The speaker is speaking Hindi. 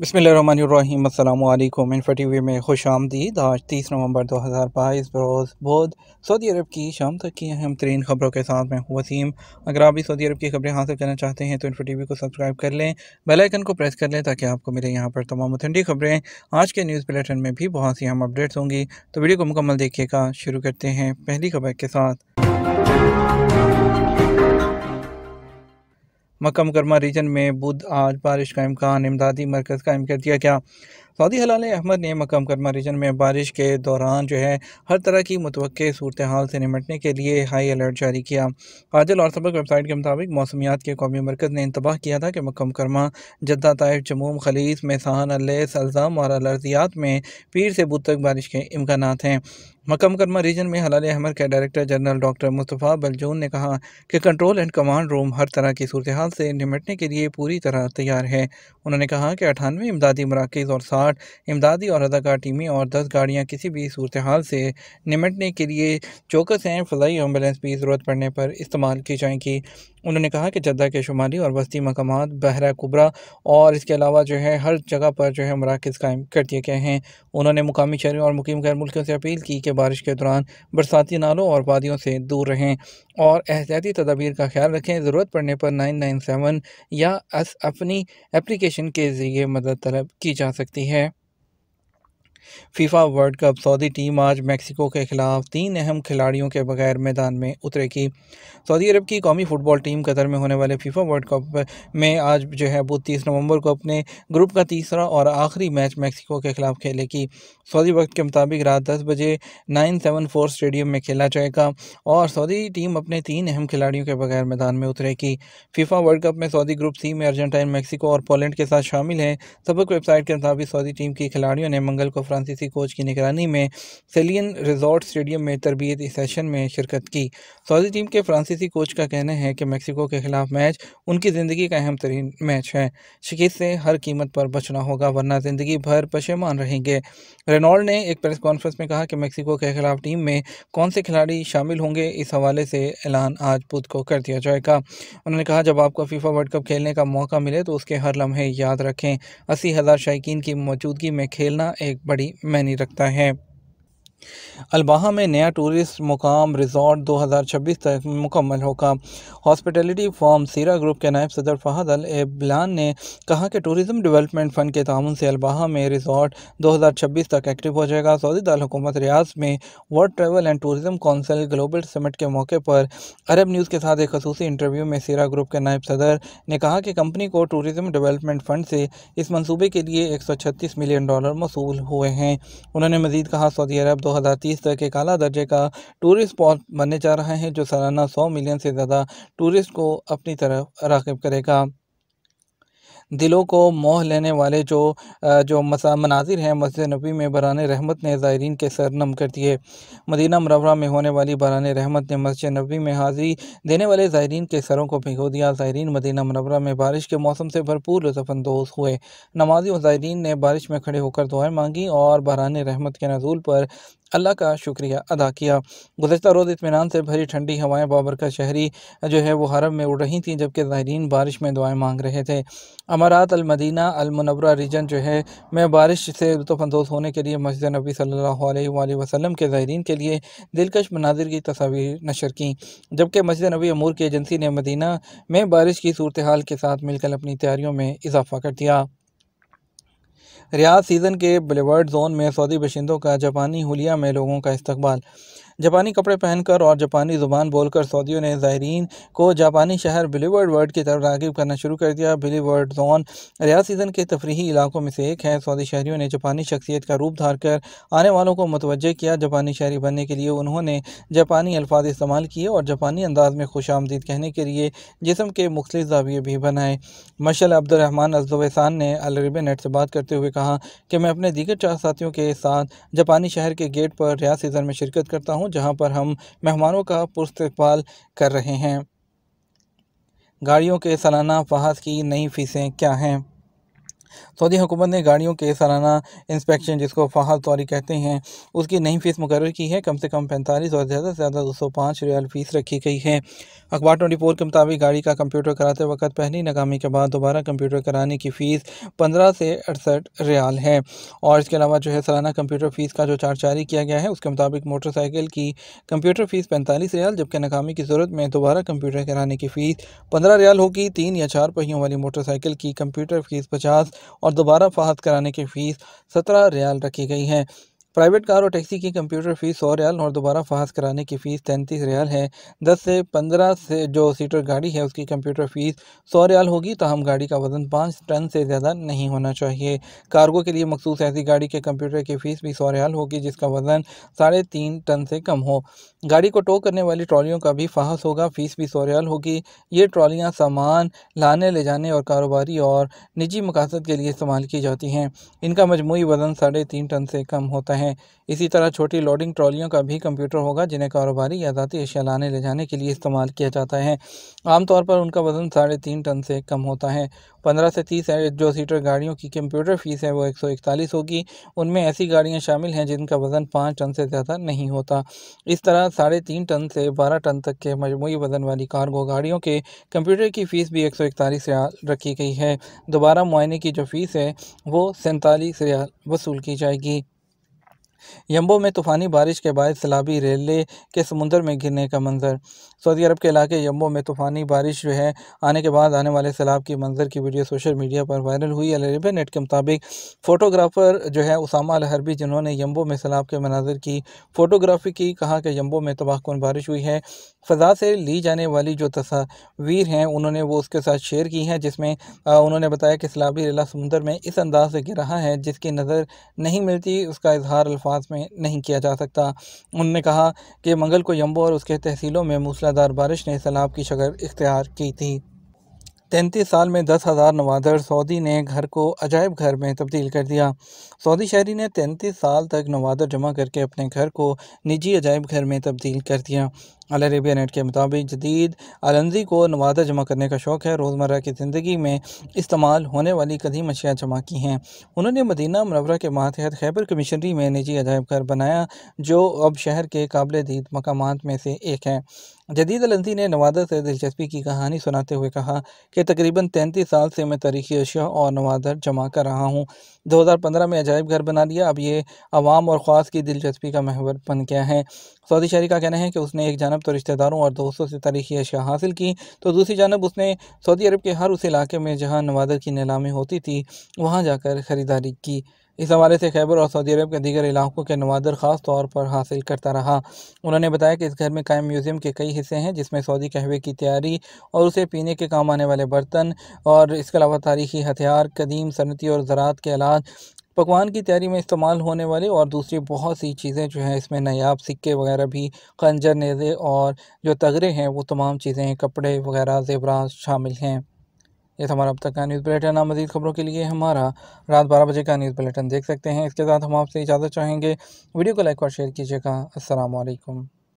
बसमिल इन्फा टी वी में खुश आमदीद आज तीस नवंबर दो हज़ार बाईस बरोज़ बोध सऊदी अरब की शाम तक की अहम तरीन खबरों के साथ मैं हूँ वसीम अगर आप भी सऊदी अरब की खबरें हासिल करना चाहते हैं तो इन्फो टी वी को सब्सक्राइब कर लें बेलाइकन को प्रेस कर लें ताकि आपको मिले यहाँ पर तमाम ठंडी खबरें आज के न्यूज़ बुलेटिन में भी बहुत सी अहम अपडेट्स होंगी तो वीडियो को मुकम्मल देखिएगा शुरू करते हैं पहली खबर के साथ मक्का मुकरमा रीजन में बुध आज बारिश का इम्कान इमदादी मरकज़ कायम कर दिया गया सऊदी हलाल अहमद ने मक्का मुकरमा रीजन में बारिश के दौरान जो है हर तरह की मतव सूरत हाल से निमटने के लिए हाई अलर्ट जारी किया आजल और सबक वेबसाइट के मुताबिक मौसमियात के कौमी मरकज़ ने इंतबाह किया था कि मक्का मुकरमा जद्दा ताइफ जमूम खलीस मेसान अलेस अलजाम और अलर्जियात में पीर से बुध तक बारिश के इम्कान हैं करमा रीजन में हलाल अहमद के director general doctor Mustafa Baljoon ने कहा कि कंट्रोल एंड कमांड रूम हर तरह की सूरत से निमटने के लिए पूरी तरह तैयार है उन्होंने कहा कि अठानवे इमदादी मराकज़ और साठ इमदादी और अदाकार टीमें और दस गाड़ियाँ किसी भी सूरत हाल से निमटने के लिए चौकस हैं फ़लाई एम्बुलेंस भी ज़रूरत पड़ने पर इस्तेमाल की जाएंगी उन्होंने कहा कि जद्दा के शुमाली और वस्ती मकाम बहरा कुबरा और इसके अलावा जो है हर जगह पर जो है मराकज़ कायम कर दिए गए हैं उन्होंने मुकामी शहरों और मुकीम गैर मुल्कों से अपील की कि बारिश के दौरान बरसाती नालों और वादियों से दूर रहें और एहतियाती तदाबीर का ख्याल रखें ज़रूरत पड़ने पर नाइन नाइन सेवन या अस अपनी एप्लीकेशन के ज़रिए मदद तलब की जा सकती है FIFA World Cup Saudi team आज मेक्सिको के खिलाफ तीन अहम खिलाड़ियों के बगैर मैदान में उतरेगी सऊदी अरब की कौमी फ़ुटबॉल टीम कतर में होने वाले फीफा वर्ल्ड कप में आज जो है वो तीस नवंबर को अपने ग्रुप का तीसरा और आखिरी मैच मैक्सिको के खिलाफ खेलेगी सऊदी वक्त के मुताबिक रात दस बजे नाइन सेवन फोर स्टेडियम में खेला जाएगा और सऊदी टीम अपने तीन अहम खिलाड़ियों के बगैर मैदान में उतरेगी फीफा वर्ल्ड कप में सऊदी ग्रुप सी में अर्जेंटाइन मैक्सिको और पोलैंड के साथ शामिल है सबक वेबसाइट के मुताबिक सऊदी टीम के खिलाड़ियों ने मंगल को फ्रांस फ्रांसीसी कोच की निगरानी में सेलियन रिजॉर्ट स्टेडियम में तरबियती सेशन में शिरकत की सऊदी टीम के फ्रांसीसी कोच का कहना है कि मैक्सिको के खिलाफ मैच उनकी ज़िंदगी का अहम तरीन मैच है शिकित से हर कीमत पर बचना होगा वरना ज़िंदगी भर पशेमान रहेंगे रेनॉल्ड ने एक प्रेस कॉन्फ्रेंस में कहा कि मैक्सिको के खिलाफ टीम में कौन से खिलाड़ी शामिल होंगे इस हवाले से ऐलान आज बुध को कर दिया जाएगा उन्होंने कहा जब आपको फीफा वर्ल्ड कप खेलने का मौका मिले तो उसके हर लम्हे याद रखें अस्सी हज़ार शायक की मौजूदगी में खेलना एक बड़ी मायने रखता है अलबाहा में नया टूरिस्ट मुकाम रिजॉर्ट 2026 तक मुकम्मल होगा हॉस्पिटलिटी फॉर्म सीरा ग्रुप के नायब सदर फहद अल एबलान ने कहा कि टूरिज्म डेवलपमेंट फंड के तान से अलबाहा में रिजॉर्ट 2026 तक एक्टिव हो जाएगा सऊदी दारकूमत रियाज में World Travel and Tourism Council global summit के मौके पर अरब न्यूज़ के साथ एक खसूस इंटरव्यू में सीरा ग्रुप के नायब सदर ने कहा कि कंपनी को टूरिज़म डेवलपमेंट फंड से इस मनसूबे के लिए एक मिलियन डॉलर मौसू हुए हैं उन्होंने मजीद कहा सऊदी अरब 2030 तक एक अला दर्जे का टूरिस्ट स्पॉट बनने जा रहा है जो सालाना सौ मिलियन से ज़्यादा टूरिस्ट को अपनी तरफ रागब करेगा दिलों को मोह लेने वाले जो जो मसा मनाजिर हैं मस्जिद नबी में बरान रहमत ने ज़ायरीन के सर नम कर दिए मदीना मरवरा में होने वाली बरान रहमत ने मस्जिद नबी में हाज़िरी देने वाले ज़ायरीन के सरों को भिगो दिया ज़ायरीन मदीना मरवरा में बारिश के मौसम से भरपूर लुफानंदोज़ हुए नमाजी और ज़ायरीन ने बारिश में खड़े होकर दुआएँ मांगी और बरान रहमत के नजूल पर अल्लाह का शुक्रिया अदा किया गुजशत रोज़ इतमान से भरी ठंडी हवाएं बाबर का शहरी जो है वो हरम में उड़ रही थी जबकि जहरीन बारिश में दुआएं मांग रहे थे अमारात अलमदीना अलमनवरा रीजन जो है मैं बारिश से लुफानंदोज़ होने के लिए मस्जिद नबी सल्ला वसलम के जहरीन के लिए दिलकश मनाजिर की तस्वीर नशर कें जबकि मस्जिद नबी अमूर की एजेंसी ने मदीना में बारिश की सूरत हाल के साथ मिलकर अपनी तैयारियों में इजाफा कर दिया रियाज सीज़न के बुलेवर्ड जोन में सऊदी बशिंदों का जापानी हुलिया में लोगों का इस्तबाल जापानी कपड़े पहनकर और जापानी ज़ुबान बोलकर सऊदियों ने ज़ायरीन को जापानी शहर बिलीवर्ड वर्ल्ड की तरफ रागब करना शुरू कर दिया बिलीवर्ड जोन रियाज सीज़न के तफरी इलाकों में से एक है सऊदी शहरीों ने जापानी शख्सियत का रूप धार कर आने वालों को मतवजह किया जापानी शहरी बनने के लिए उन्होंने जापानी अल्फाज इस्तेमाल किए और जापानी अंदाज में खुश आमदीद कहने के लिए जिसम के मुख्तु जाविये भी बनाए मशल अब्दुलरहमान अजदवैसान ने अलरब नेट से बात करते हुए कहा कि मैं अपने दीगर चार साथियों के साथ जापानी शहर के गेट पर रियाज सीज़न में शिरकत करता हूँ हूँ जहाँ पर हम मेहमानों का पुरस्तकबाल कर रहे हैं गाड़ियों के सालाना फहाज की नई फीसें क्या हैं सऊदी हुकूमत ने गाड़ियों के सालाना इंस्पेक्शन जिसको फहाल तौरी कहते हैं उसकी नई फ़ीस मुकर की है कम से कम पैंतालीस और ज़्यादा से ज़्यादा दो सौ पाँच रियाल फ़ीस रखी गई है अखबार ट्वेंटी फोर के मुताबिक गाड़ी का कंप्यूटर कराते वक्त पहली नाकामी के बाद दोबारा कंप्यूटर कराने की फ़ीस पंद्रह से अड़सठ रियाल है और इसके अलावा जो है सालाना कंप्यूटर फ़ीस का जो चार्ज जारी किया गया है उसके मुताबिक मोटरसाइकिल की कंप्यूटर फ़ीस पैंतालीस रियाल जबकि नाकामी की ज़रूरत में दोबारा कंप्यूटर कराने की फ़ीस पंद्रह रियाल होगी तीन या चार पहियों वाली मोटरसाइकिल की कंप्यूटर फ़ीस पचास और दोबारा फाहत कराने की फ़ीस सत्रह रियाल रखी गई है प्राइवेट कार और टैक्सी की कंप्यूटर फ़ीस सौ रियाल और दोबारा फास्ट कराने की फ़ीस तैंतीस रियाल है दस से पंद्रह से जो सीटर गाड़ी है उसकी कंप्यूटर फ़ीस सौ रियाल होगी तहम गाड़ी का वजन पाँच टन से ज़्यादा नहीं होना चाहिए कार्गो के लिए मखसूस ऐसी गाड़ी के कंप्यूटर की फ़ीस भी सौ रियाल होगी जिसका वजन साढ़े तीन टन से कम हो गाड़ी को टो करने वाली ट्रॉलियों का भी फाहस होगा फ़ीस भी सौ रियाल होगी ये ट्रॉलियाँ सामान लाने ले जाने और कारोबारी और निजी मकासद के लिए इस्तेमाल की जाती हैं इनका मजमू वज़न साढ़े तीन टन से कम होता है हैं इसी तरह छोटी लोडिंग ट्रॉलियों का भी कंप्यूटर होगा जिन्हें कारोबारी या ज़ाती अशिया लाने ले जाने के लिए इस्तेमाल किया जाता है आमतौर पर उनका वजन साढ़े तीन टन से कम होता है पंद्रह से तीस जो सीटर गाड़ियों की कंप्यूटर फ़ीस है वो एक सौ इकतालीस होगी उनमें ऐसी गाड़ियाँ शामिल हैं जिनका वज़न पाँच टन से ज़्यादा नहीं होता इस तरह साढ़े तीन टन से बारह टन तक के मजमू वज़न वाली कार्गो गाड़ियों के कंप्यूटर की फ़ीस भी एक सौ इकतालीस रियाल रखी गई है दोबारा मुआयने की जो फ़ीस है वो सैंतालीस रियाल वसूल की जाएगी यम्बो में तूफ़ानी बारिश के बाद सलाबी रेले के समुंदर में गिरने का मंजर सऊदी अरब के इलाके यम्बो में तूफ़ानी बारिश जो है आने के बाद आने वाले सैलाब की मंजर की वीडियो सोशल मीडिया पर वायरल हुई अलरबा नेट के मुताबिक फ़ोटोग्राफ़र जो है उसामा अलहरबी जिन्होंने यम्बो में सैलाब के मनाजर की फ़ोटोग्राफी की कहा कि यम्बो में तबाहकुन बारिश हुई है फ़जा से ली जाने वाली जो तस्वीर हैं उन्होंने वो उसके साथ शेयर की हैं जिसमें उन्होंने बताया कि सैलाबी रेला समुंदर में इस अंदाज से गिर रहा है जिसकी नज़र नहीं मिलती उसका इजहार अल्फा अल्फाज में नहीं किया जा सकता उन्होंने कहा कि मंगल को यम्बो और उसके तहसीलों में मूसलाधार बारिश ने सैलाब की शक्ल इख्तियार की थी तैंतीस साल में दस हज़ार नवादर सऊदी ने घर को अजायब घर में तब्दील कर दिया सऊदी शहरी ने तैंतीस साल तक नवादर जमा करके अपने घर को निजी अजायब घर में तब्दील कर दिया अरबिया नेट के मुताबिक जदीद आलंदी को नवादा जमा करने का शौक़ है रोज़मर्रा की ज़िंदगी में इस्तेमाल होने वाली कदीम अशिया जमा की हैं उन्होंने मदीना मनवरा के मातहत खैबर कमिश्नरी में निजी अजायब घर बनाया जो अब शहर के काबिल दीद मकाम में से एक है जदीद अलंदी ने नवादा से दिलचस्पी की कहानी सुनाते हुए कहा कि तकरीबन तैंतीस साल से मैं तारीखी अशिया और नवादा जमा कर रहा हूँ 2015 में अजायब घर बना लिया अब ये आवाम और ख़ास की दिलचस्पी का महवर बन गया है सऊदी शहरी का कहना है कि उसने एक जानब तो रिश्तेदारों और दोस्तों से तारीखी अशिया हासिल की तो दूसरी जानब उसने सऊदी अरब के हर उस इलाके में जहाँ नवादर की नीलामी होती थी वहाँ जाकर ख़रीदारी की इस हवाले से खैबर और सऊदी अरब के दीगर इलाकों के नवादर खास तौर पर हासिल करता रहा उन्होंने बताया कि इस घर में कायम म्यूज़ियम के कई हिस्से हैं जिसमें सऊदी कहवे की तैयारी और उसे पीने के काम आने वाले बर्तन और इसके अलावा तारीखी हथियार कदीम सनती और ज़रात के आलाज पकवान की तैयारी में इस्तेमाल होने वाले और दूसरी बहुत सी चीज़ें जो हैं इसमें नायाब सिक्के वगैरह भी खंजर नेज़े और जो तगड़े हैं वो तमाम चीज़ें कपड़े वगैरह जेवरात शामिल हैं ये था हमारा अब तक का न्यूज़ बुलेटिन आप मजीद खबरों के लिए हमारा रात बारह बजे का न्यूज़ बुलेटिन देख सकते हैं इसके साथ हम आपसे इजाज़त चाहेंगे वीडियो को लाइक और शेयर कीजिएगा असलकम